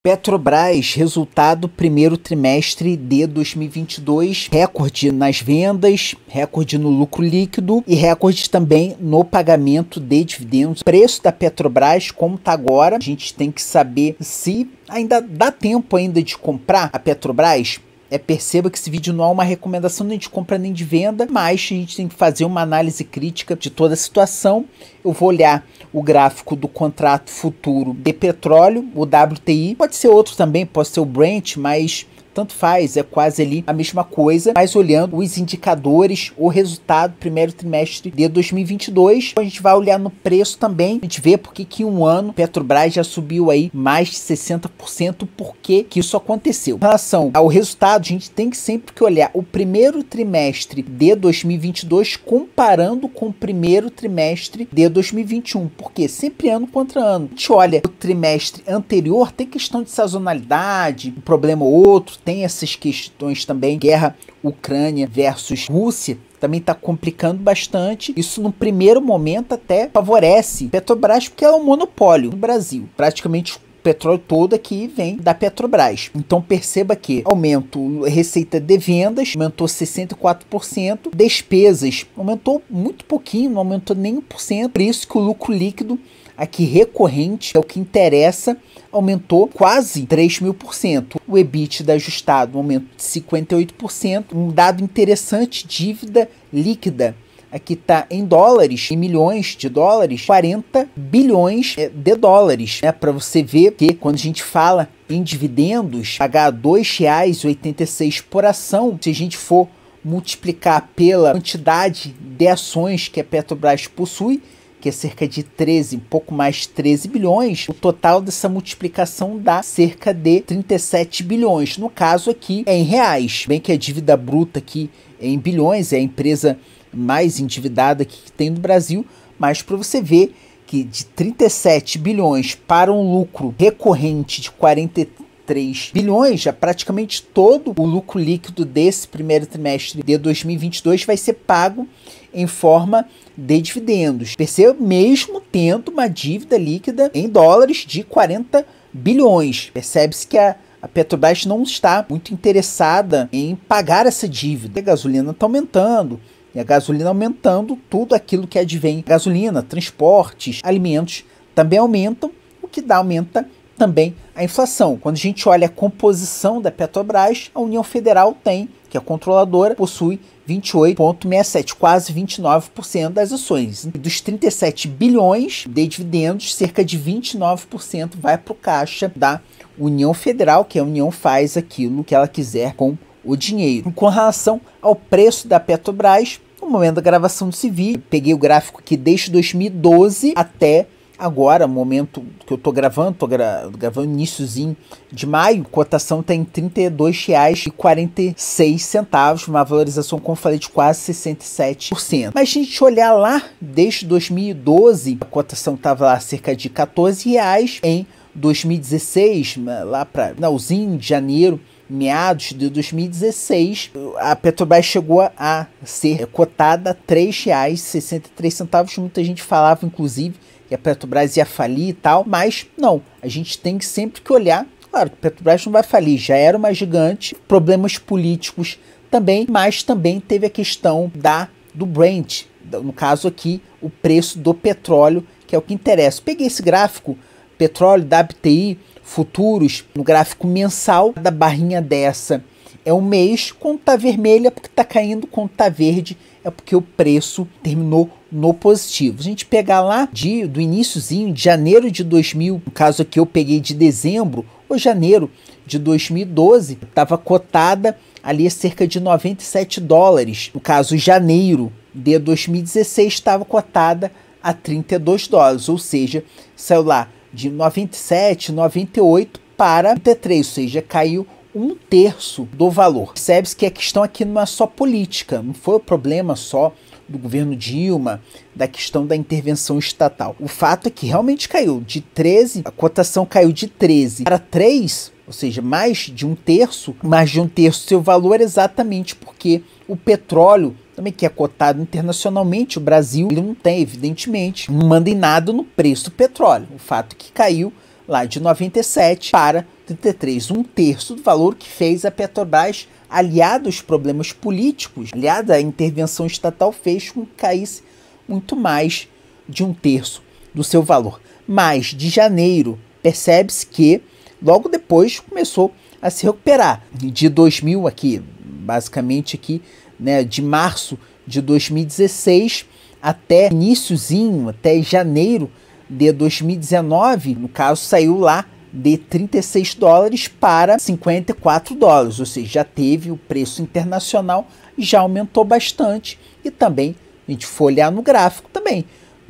Petrobras, resultado primeiro trimestre de 2022, recorde nas vendas, recorde no lucro líquido e recorde também no pagamento de dividendos. Preço da Petrobras, como está agora, a gente tem que saber se ainda dá tempo ainda de comprar a Petrobras é, perceba que esse vídeo não é uma recomendação nem de compra nem de venda, mas a gente tem que fazer uma análise crítica de toda a situação. Eu vou olhar o gráfico do contrato futuro de petróleo, o WTI, pode ser outro também, pode ser o Brent, mas tanto faz, é quase ali a mesma coisa, mas olhando os indicadores, o resultado primeiro trimestre de 2022, a gente vai olhar no preço também, a gente vê porque que um ano Petrobras já subiu aí mais de 60%, por que que isso aconteceu. Em relação ao resultado, a gente tem que sempre que olhar o primeiro trimestre de 2022 comparando com o primeiro trimestre de 2021, porque sempre ano contra ano. A gente olha o trimestre anterior, tem questão de sazonalidade, um problema ou outro, tem essas questões também, guerra Ucrânia versus Rússia, também está complicando bastante. Isso no primeiro momento até favorece Petrobras porque é um monopólio no Brasil. Praticamente petróleo todo aqui vem da Petrobras. Então perceba que aumento receita de vendas, aumentou 64%, despesas aumentou muito pouquinho, não aumentou nem 1%, por isso que o lucro líquido aqui recorrente, é o que interessa, aumentou quase 3 mil por cento. O EBITDA ajustado, um aumento de 58%. Um dado interessante, dívida líquida aqui está em dólares, em milhões de dólares, 40 bilhões eh, de dólares, né? Para você ver que quando a gente fala em dividendos, pagar R$ 2,86 por ação, se a gente for multiplicar pela quantidade de ações que a Petrobras possui, que é cerca de 13, pouco mais 13 bilhões, o total dessa multiplicação dá cerca de 37 bilhões. No caso aqui é em reais, bem que a dívida bruta aqui é em bilhões, é a empresa mais endividada que tem no Brasil, mas para você ver que de 37 bilhões para um lucro recorrente de 43 bilhões, já praticamente todo o lucro líquido desse primeiro trimestre de 2022 vai ser pago em forma de dividendos. Perceba mesmo tendo uma dívida líquida em dólares de 40 bilhões. Percebe-se que a a Petrobras não está muito interessada em pagar essa dívida. A gasolina está aumentando, e a gasolina aumentando, tudo aquilo que advém gasolina, transportes, alimentos também aumentam, o que dá aumenta também a inflação. Quando a gente olha a composição da Petrobras, a União Federal tem, que é a controladora, possui 28,67, quase 29% das ações. Dos 37 bilhões de dividendos, cerca de 29% vai para o caixa da União Federal, que a União faz aquilo que ela quiser com o dinheiro. Com relação ao preço da Petrobras, no momento da gravação desse vídeo, peguei o gráfico que desde 2012 até agora, momento que eu estou gravando, estou gra gravando iníciozinho de maio, cotação está em R$ 32,46, uma valorização, como falei, de quase 67%. Mas se a gente olhar lá, desde 2012, a cotação estava lá cerca de R$ 14 reais em 2016, lá para finalzinho de janeiro meados de 2016, a Petrobras chegou a ser cotada R$ 3,63. Muita gente falava, inclusive, que a Petrobras ia falir e tal, mas não, a gente tem que sempre que olhar. Claro, a Petrobras não vai falir, já era uma gigante, problemas políticos também, mas também teve a questão da do Brent, no caso aqui, o preço do petróleo, que é o que interessa. Peguei esse gráfico, petróleo da BTI futuros no gráfico mensal da barrinha dessa é um mês, quando tá vermelha é porque tá caindo, quando tá verde é porque o preço terminou no positivo. a gente pegar lá de, do iníciozinho de janeiro de 2000, no caso aqui eu peguei de dezembro ou janeiro de 2012, estava cotada ali cerca de 97 dólares. No caso janeiro de 2016 estava cotada a 32 dólares, ou seja, saiu lá de 97, 98 para 33, ou seja, caiu um terço do valor. Percebe-se que a questão aqui não é só política, não foi o problema só do governo Dilma, da questão da intervenção estatal. O fato é que realmente caiu de 13, a cotação caiu de 13 para 3, ou seja, mais de um terço, mais de um terço seu valor exatamente porque o petróleo também que é cotado internacionalmente. O Brasil ele não tem, evidentemente, não manda em nada no preço do petróleo. O fato é que caiu lá de 97 para 33, um terço do valor que fez a Petrobras, aliado aos problemas políticos, aliada à intervenção estatal, fez com que caísse muito mais de um terço do seu valor. Mas de janeiro, percebe-se que logo depois começou a se recuperar. De 2000 aqui, basicamente aqui né, de março de 2016 até iníciozinho, até janeiro de 2019, no caso, saiu lá de 36 dólares para 54 dólares, ou seja, já teve o preço internacional, já aumentou bastante e também a gente for olhar no gráfico também,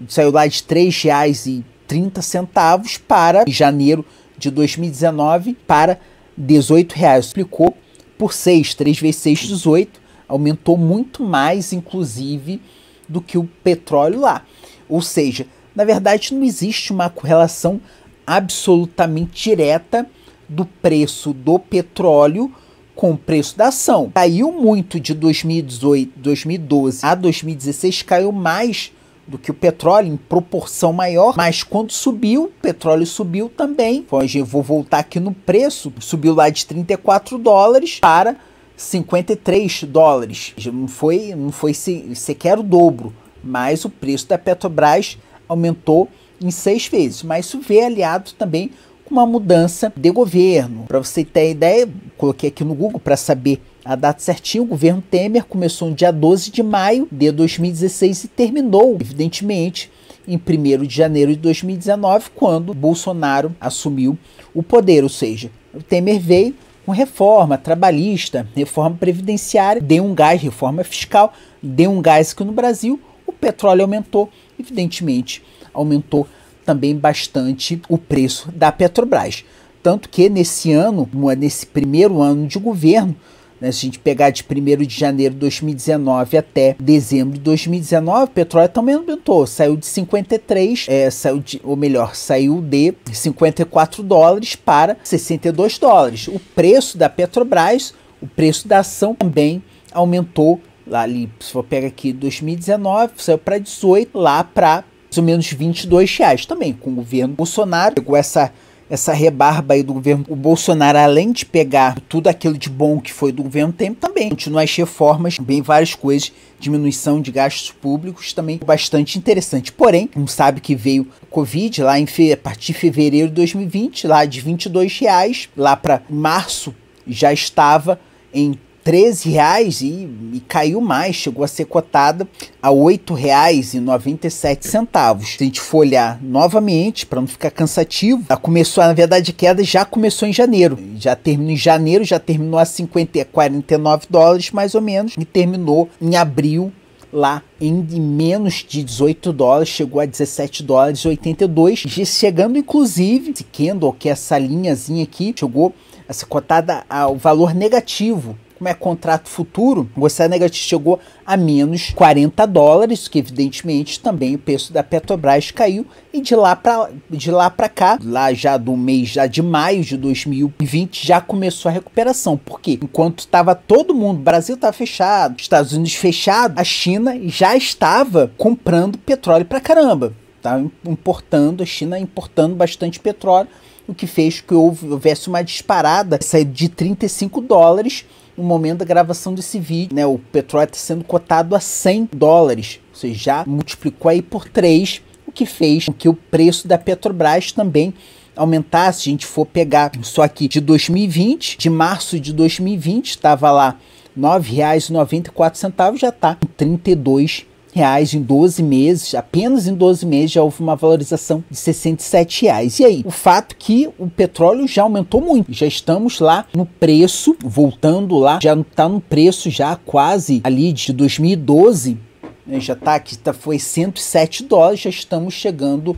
saiu lá de R$ 3,30 para janeiro de 2019 para R$ 18, reais. explicou por seis três vezes seis 18, aumentou muito mais, inclusive, do que o petróleo lá. Ou seja, na verdade, não existe uma correlação absolutamente direta do preço do petróleo com o preço da ação. Caiu muito de 2018, 2012 a 2016, caiu mais do que o petróleo em proporção maior, mas quando subiu, o petróleo subiu também. Hoje eu vou voltar aqui no preço, subiu lá de 34 dólares para 53 dólares. Não foi, não foi sequer o dobro, mas o preço da Petrobras aumentou em seis vezes. Mas isso veio aliado também com uma mudança de governo. Para você ter ideia, coloquei aqui no Google para saber a data certinha. O governo Temer começou no dia 12 de maio de 2016 e terminou, evidentemente, em 1 de janeiro de 2019, quando Bolsonaro assumiu o poder. Ou seja, o Temer veio com reforma trabalhista, reforma previdenciária, deu um gás, reforma fiscal, deu um gás que no Brasil, o petróleo aumentou, evidentemente, aumentou também bastante o preço da Petrobras. Tanto que nesse ano, nesse primeiro ano de governo, né? Se a gente pegar de 1 de janeiro de 2019 até dezembro de 2019, o petróleo também aumentou, saiu de 53, é, saiu de, ou melhor, saiu de 54 dólares para 62 dólares. O preço da Petrobras, o preço da ação também aumentou lá ali, se for pegar aqui 2019, saiu para 18, lá para mais ou menos 22 reais também, com o governo Bolsonaro, pegou essa essa rebarba aí do governo. O Bolsonaro, além de pegar tudo aquilo de bom que foi do governo, tem também continuar as reformas, bem várias coisas, diminuição de gastos públicos, também bastante interessante. Porém, não sabe que veio o Covid lá em a partir de fevereiro de 2020, lá de 22 reais, lá para março já estava em 13 reais e, e, caiu mais, chegou a ser cotada a R$ 8,97. Se a gente for olhar novamente, para não ficar cansativo, ela começou, na verdade, a queda já começou em janeiro. Já terminou em janeiro, já terminou a 50, 49 dólares, mais ou menos, e terminou em abril lá em menos de 18 dólares, chegou a 17 dólares e 82, chegando inclusive esse candle, que é essa linhazinha aqui, chegou a ser cotada ao valor negativo como é contrato futuro, você negativo chegou a menos 40 dólares, que evidentemente também o preço da Petrobras caiu e de lá para de lá para cá, lá já do mês já de maio de 2020 já começou a recuperação, porque enquanto estava todo mundo, Brasil tá fechado, Estados Unidos fechado, a China já estava comprando petróleo para caramba, tá importando, a China importando bastante petróleo, o que fez que houvesse uma disparada, sair de 35 dólares no momento da gravação desse vídeo, né? O petróleo está sendo cotado a 100 dólares, ou seja, já multiplicou aí por 3, o que fez com que o preço da Petrobras também aumentasse. Se a gente for pegar só aqui de 2020, de março de 2020, estava lá R$ 9,94, já está R$ 32 reais em 12 meses, apenas em 12 meses já houve uma valorização de 67 reais. E aí, o fato que o petróleo já aumentou muito, já estamos lá no preço, voltando lá, já está no preço já quase ali de 2012, né, já está aqui, tá, foi 107 dólares, já estamos chegando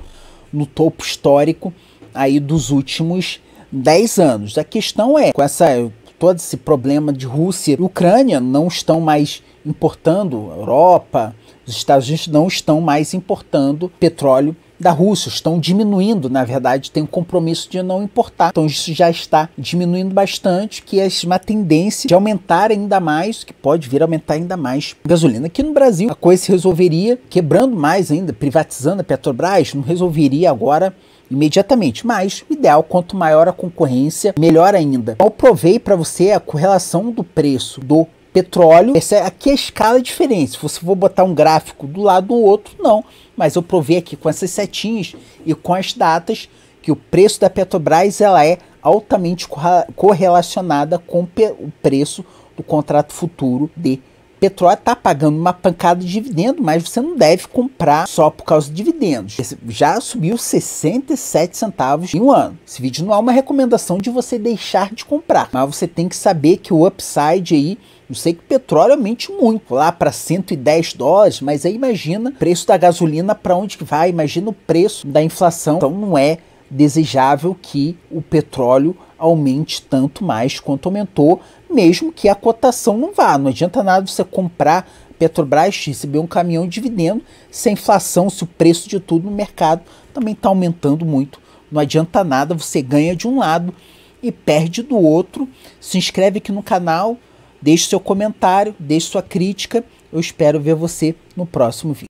no topo histórico aí dos últimos 10 anos. A questão é, com essa todo esse problema de Rússia e Ucrânia não estão mais importando Europa, os Estados Unidos não estão mais importando petróleo da Rússia, estão diminuindo, na verdade, tem um compromisso de não importar. Então isso já está diminuindo bastante, que é uma tendência de aumentar ainda mais, que pode vir a aumentar ainda mais gasolina. Aqui no Brasil, a coisa se resolveria quebrando mais ainda, privatizando a Petrobras, não resolveria agora imediatamente, mas o ideal, quanto maior a concorrência, melhor ainda. Eu provei para você a correlação do preço do petróleo. Essa é, aqui é a escala é diferente. Se você for botar um gráfico do lado do outro, não. Mas eu provei aqui com essas setinhas e com as datas que o preço da Petrobras ela é altamente correlacionada com o preço do contrato futuro de Petróleo está pagando uma pancada de dividendo, mas você não deve comprar só por causa de dividendos. Já subiu 67 centavos em um ano. Esse vídeo não é uma recomendação de você deixar de comprar, mas você tem que saber que o upside aí eu sei que petróleo aumente muito, lá para 110 dólares, mas aí imagina preço da gasolina para onde que vai, imagina o preço da inflação. Então não é desejável que o petróleo aumente tanto mais quanto aumentou, mesmo que a cotação não vá. Não adianta nada você comprar Petrobras receber um caminhão de dividendo se a inflação, se o preço de tudo no mercado também está aumentando muito. Não adianta nada, você ganha de um lado e perde do outro. Se inscreve aqui no canal, deixe seu comentário, deixe sua crítica. Eu espero ver você no próximo vídeo.